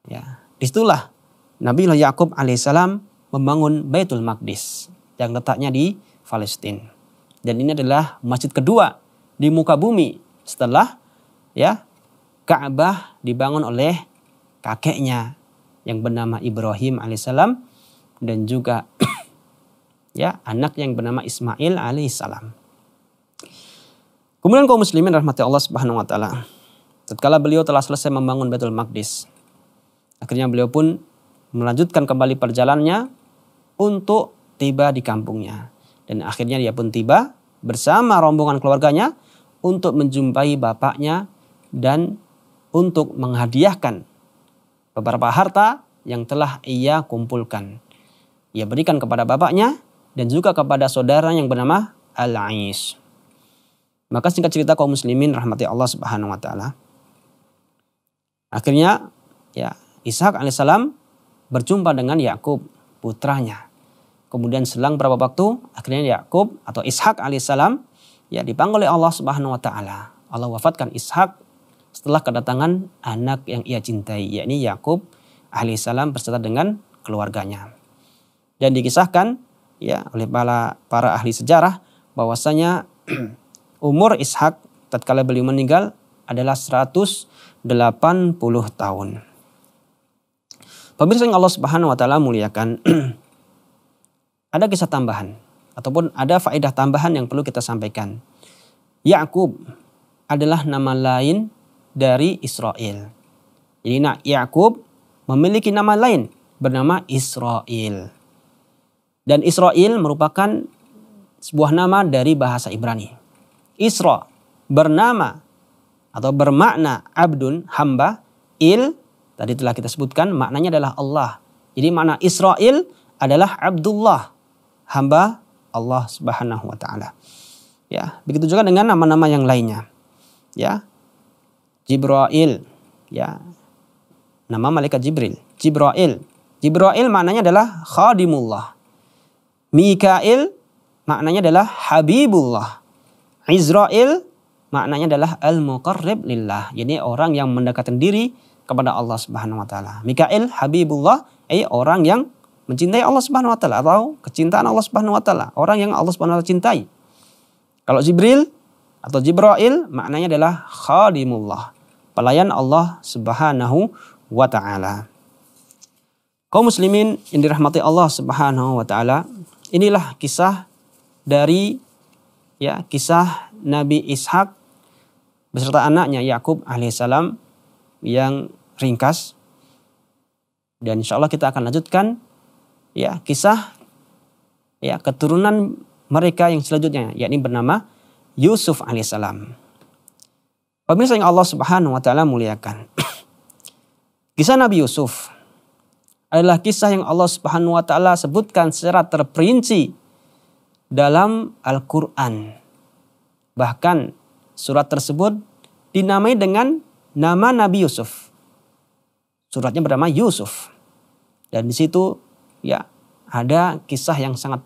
Ya, disitulah Nabi Yakub alaihissalam membangun Baitul Maqdis yang letaknya di Palestina. Dan ini adalah masjid kedua di muka bumi setelah ya Ka'bah dibangun oleh kakeknya yang bernama Ibrahim alaihissalam dan juga ya anak yang bernama Ismail alaihissalam. Kemudian kaum muslimin rahmati Allah Subhanahu wa taala. Tatkala beliau telah selesai membangun Baitul Maqdis, akhirnya beliau pun melanjutkan kembali perjalanannya untuk tiba di kampungnya. Dan akhirnya dia pun tiba bersama rombongan keluarganya untuk menjumpai bapaknya dan untuk menghadiahkan beberapa harta yang telah ia kumpulkan. Ia berikan kepada bapaknya dan juga kepada saudara yang bernama Al-Ais. Maka singkat cerita kaum muslimin rahmati Allah Subhanahu wa taala. Akhirnya ya Ishak alaihissalam berjumpa dengan Yakub putranya. Kemudian selang beberapa waktu akhirnya Yakub atau Ishak alaihissalam ya dipanggil oleh Allah Subhanahu wa taala. Allah wafatkan Ishak setelah kedatangan anak yang ia cintai, yakni Yakub ahli salam berserta dengan keluarganya. Dan dikisahkan ya oleh para, para ahli sejarah bahwasanya umur Ishak tatkala beliau meninggal adalah 180 tahun. Pemirsa yang Allah Subhanahu wa taala muliakan, ada kisah tambahan ataupun ada faedah tambahan yang perlu kita sampaikan. Yakub adalah nama lain dari Israel. Jadi Nak Yakub memiliki nama lain bernama Israel. Dan Israel merupakan sebuah nama dari bahasa Ibrani. Isra bernama atau bermakna abdun hamba, il tadi telah kita sebutkan maknanya adalah Allah. Jadi makna Israel adalah Abdullah, hamba Allah Subhanahu wa taala. Ya, begitu juga dengan nama-nama yang lainnya. Ya, Jibril ya nama malaikat Jibril Jibril Jibril maknanya adalah khadimullah Mikail maknanya adalah habibullah Izrail maknanya adalah al-muqarrib lillah jadi orang yang mendekatkan diri kepada Allah Subhanahu wa taala Mikail habibullah eh orang yang mencintai Allah Subhanahu wa taala atau kecintaan Allah Subhanahu wa taala orang yang Allah Subhanahu wa taala cintai kalau Jibril atau Jibril maknanya adalah khadimullah, pelayan Allah Subhanahu wa taala. Kaum muslimin yang dirahmati Allah Subhanahu wa taala, inilah kisah dari ya kisah Nabi Ishak beserta anaknya Yakub alaihissalam yang ringkas dan insya Allah kita akan lanjutkan ya kisah ya keturunan mereka yang selanjutnya yakni bernama Yusuf alaihissalam. Pemirsa yang Allah subhanahu wa ta'ala muliakan. kisah Nabi Yusuf adalah kisah yang Allah subhanahu wa ta'ala sebutkan secara terperinci dalam Al-Quran. Bahkan surat tersebut dinamai dengan nama Nabi Yusuf. Suratnya bernama Yusuf. Dan di situ ya ada kisah yang sangat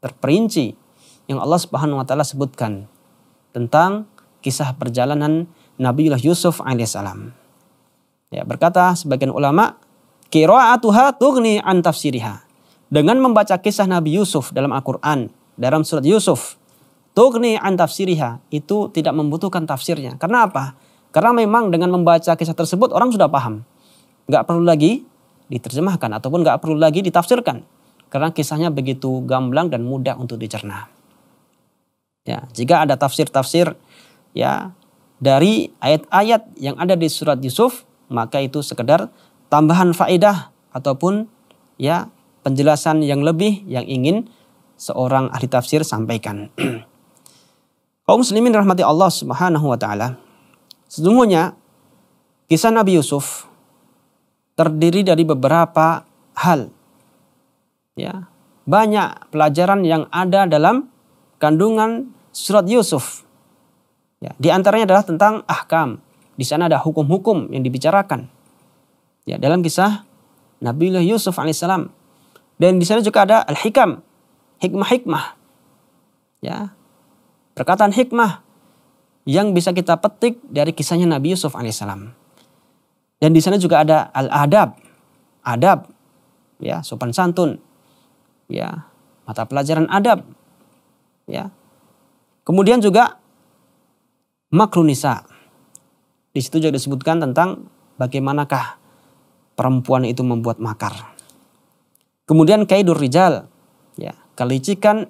terperinci yang Allah Subhanahu wa taala sebutkan tentang kisah perjalanan Nabiullah Yusuf alaihissalam. Ya, berkata sebagian ulama, qira'atuha tughni an tafsiriha. Dengan membaca kisah Nabi Yusuf dalam Al-Qur'an, dalam surat Yusuf, tughni an tafsiriha itu tidak membutuhkan tafsirnya. Karena apa? Karena memang dengan membaca kisah tersebut orang sudah paham. Nggak perlu lagi diterjemahkan ataupun nggak perlu lagi ditafsirkan. Karena kisahnya begitu gamblang dan mudah untuk dicerna. Ya, jika ada tafsir-tafsir ya dari ayat-ayat yang ada di surat Yusuf, maka itu sekedar tambahan faedah ataupun ya penjelasan yang lebih yang ingin seorang ahli tafsir sampaikan. Kaum muslimin rahmati Allah Subhanahu wa taala. Sesungguhnya kisah Nabi Yusuf terdiri dari beberapa hal. Ya, banyak pelajaran yang ada dalam kandungan surat Yusuf. Ya, di antaranya adalah tentang ahkam. Di sana ada hukum-hukum yang dibicarakan. Ya, dalam kisah Nabi Yusuf alaihissalam. Dan di sana juga ada al-hikam, hikmah-hikmah. Ya. Perkataan hikmah yang bisa kita petik dari kisahnya Nabi Yusuf alaihissalam. Dan di sana juga ada al-adab, adab, ya sopan santun, ya mata pelajaran adab ya. Kemudian juga makrunisa. Di situ juga disebutkan tentang bagaimanakah perempuan itu membuat makar. Kemudian kaidur rijal, ya, kelicikan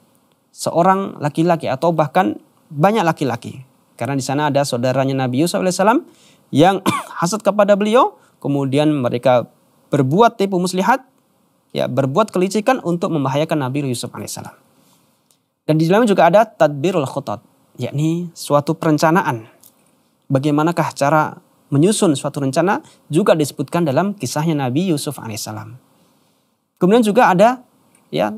seorang laki-laki atau bahkan banyak laki-laki. Karena di sana ada saudaranya Nabi Yusuf alaihissalam yang hasad kepada beliau, kemudian mereka berbuat tipu muslihat, ya berbuat kelicikan untuk membahayakan Nabi Yusuf alaihissalam. Dan di dalamnya juga ada tadbirul khotot, yakni suatu perencanaan. Bagaimanakah cara menyusun suatu rencana juga disebutkan dalam kisahnya Nabi Yusuf alaihissalam. Kemudian juga ada ya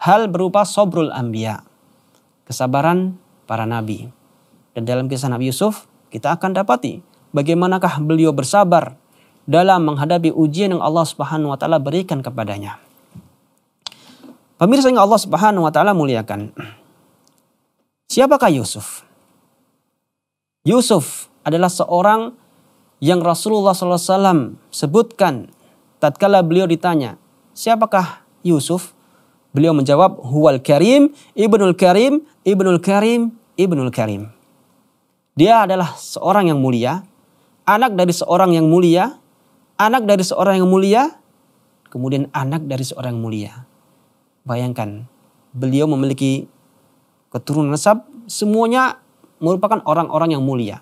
hal berupa sobrul ambia, kesabaran para nabi. Dan dalam kisah Nabi Yusuf kita akan dapati bagaimanakah beliau bersabar dalam menghadapi ujian yang Allah Subhanahu wa taala berikan kepadanya. Pemirsa yang Allah Subhanahu wa taala muliakan. Siapakah Yusuf? Yusuf adalah seorang yang Rasulullah SAW sebutkan tatkala beliau ditanya, siapakah Yusuf? Beliau menjawab, huwal karim, ibnul karim, ibnul karim, ibnul karim. Dia adalah seorang yang mulia, anak dari seorang yang mulia, anak dari seorang yang mulia, kemudian anak dari seorang yang mulia. Bayangkan, beliau memiliki keturunan nasab, semuanya merupakan orang-orang yang mulia.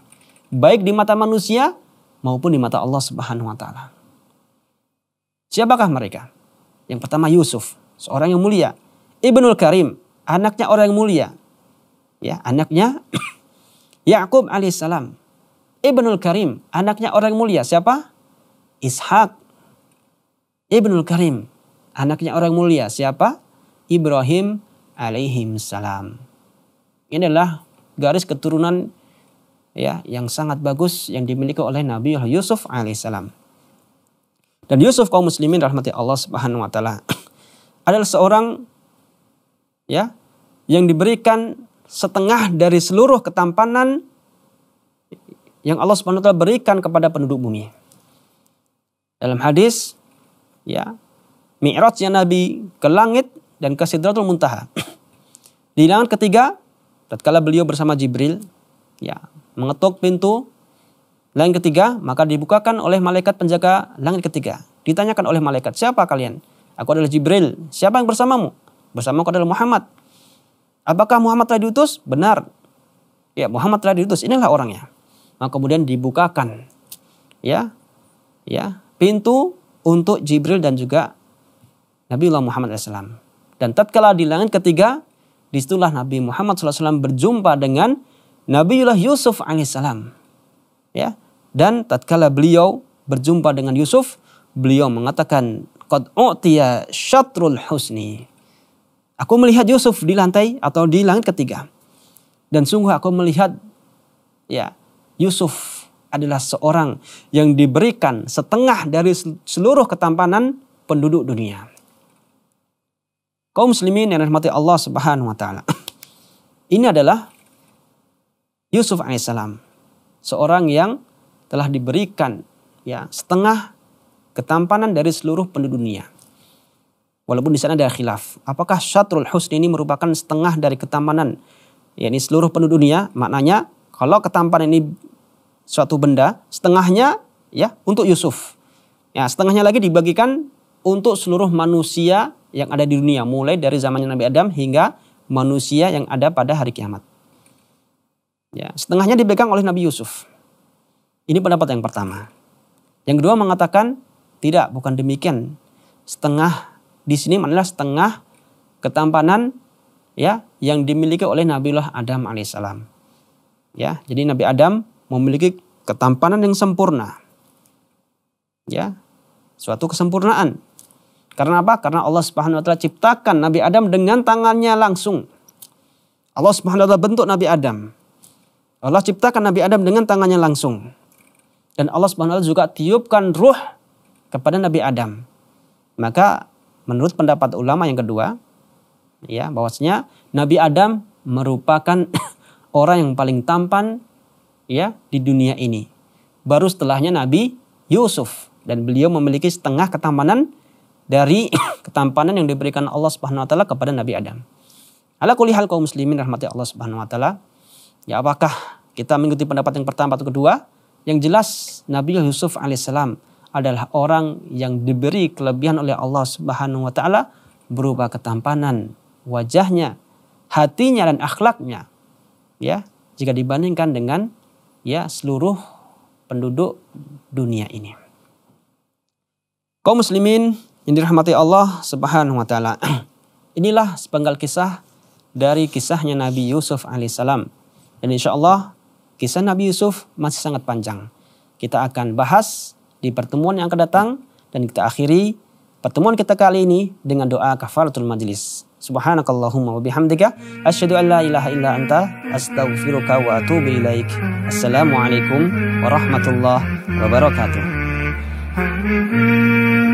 Baik di mata manusia maupun di mata Allah Subhanahu wa taala. Siapakah mereka? Yang pertama Yusuf, seorang yang mulia. Ibnul Karim, anaknya orang yang mulia. Ya, anaknya Yakub alaihissalam. Ibnul Karim, anaknya orang yang mulia. Siapa? Ishak. Ibnul Karim, anaknya orang yang mulia. Siapa? Ibrahim alaihim salam. Ini adalah garis keturunan ya yang sangat bagus yang dimiliki oleh Nabi Yusuf alaihissalam. Dan Yusuf kaum muslimin rahmati Allah Subhanahu wa taala adalah seorang ya yang diberikan setengah dari seluruh ketampanan yang Allah Subhanahu wa taala berikan kepada penduduk bumi. Dalam hadis ya Mi'rajnya Nabi ke langit dan ke Sidratul Muntaha. Di hilangan ketiga, tatkala beliau bersama Jibril, ya, mengetuk pintu langit ketiga, maka dibukakan oleh malaikat penjaga langit ketiga. Ditanyakan oleh malaikat, siapa kalian? Aku adalah Jibril. Siapa yang bersamamu? Bersama Bersamaku adalah Muhammad. Apakah Muhammad telah diutus? Benar. Ya, Muhammad telah diutus. Inilah orangnya. Maka kemudian dibukakan ya. Ya, pintu untuk Jibril dan juga Nabiullah Muhammad SAW. Dan tatkala di langit ketiga, disitulah Nabi Muhammad SAW berjumpa dengan Nabiullah Yusuf alaihissalam. Ya, dan tatkala beliau berjumpa dengan Yusuf, beliau mengatakan, "Qad u'tiya syatrul husni." Aku melihat Yusuf di lantai atau di langit ketiga. Dan sungguh aku melihat ya, Yusuf adalah seorang yang diberikan setengah dari seluruh ketampanan penduduk dunia. Kaum muslimin yang dirahmati Allah Subhanahu wa taala. Ini adalah Yusuf alaihissalam, seorang yang telah diberikan ya setengah ketampanan dari seluruh penduduk dunia. Walaupun di sana ada khilaf, apakah syatrul husni ini merupakan setengah dari ketampanan yakni seluruh penduduk dunia? Maknanya kalau ketampanan ini suatu benda, setengahnya ya untuk Yusuf. Ya, setengahnya lagi dibagikan untuk seluruh manusia yang ada di dunia mulai dari zamannya Nabi Adam hingga manusia yang ada pada hari kiamat. Ya, setengahnya dipegang oleh Nabi Yusuf. Ini pendapat yang pertama. Yang kedua mengatakan tidak, bukan demikian. Setengah di sini adalah setengah ketampanan ya yang dimiliki oleh Nabiullah Adam alaihissalam. Ya, jadi Nabi Adam memiliki ketampanan yang sempurna. Ya, suatu kesempurnaan karena apa? Karena Allah Subhanahu wa taala ciptakan Nabi Adam dengan tangannya langsung. Allah Subhanahu wa taala bentuk Nabi Adam. Allah ciptakan Nabi Adam dengan tangannya langsung. Dan Allah Subhanahu wa taala juga tiupkan ruh kepada Nabi Adam. Maka menurut pendapat ulama yang kedua, ya bahwasanya Nabi Adam merupakan orang yang paling tampan ya di dunia ini. Baru setelahnya Nabi Yusuf dan beliau memiliki setengah ketampanan dari ketampanan yang diberikan Allah Subhanahu wa taala kepada Nabi Adam. Ala kulli hal kaum muslimin rahmati Allah Subhanahu wa taala. Ya apakah kita mengikuti pendapat yang pertama atau kedua? Yang jelas Nabi Yusuf alaihissalam adalah orang yang diberi kelebihan oleh Allah Subhanahu wa taala berupa ketampanan wajahnya, hatinya dan akhlaknya. Ya, jika dibandingkan dengan ya seluruh penduduk dunia ini. Kaum muslimin yang dirahmati Allah Subhanahu wa taala. Inilah sepenggal kisah dari kisahnya Nabi Yusuf alaihissalam. Dan insya Allah kisah Nabi Yusuf masih sangat panjang. Kita akan bahas di pertemuan yang akan datang dan kita akhiri pertemuan kita kali ini dengan doa kafaratul majlis. Subhanakallahumma wa bihamdika asyhadu an la ilaha illa anta astaghfiruka wa atubu ilaik. Assalamualaikum warahmatullahi wabarakatuh.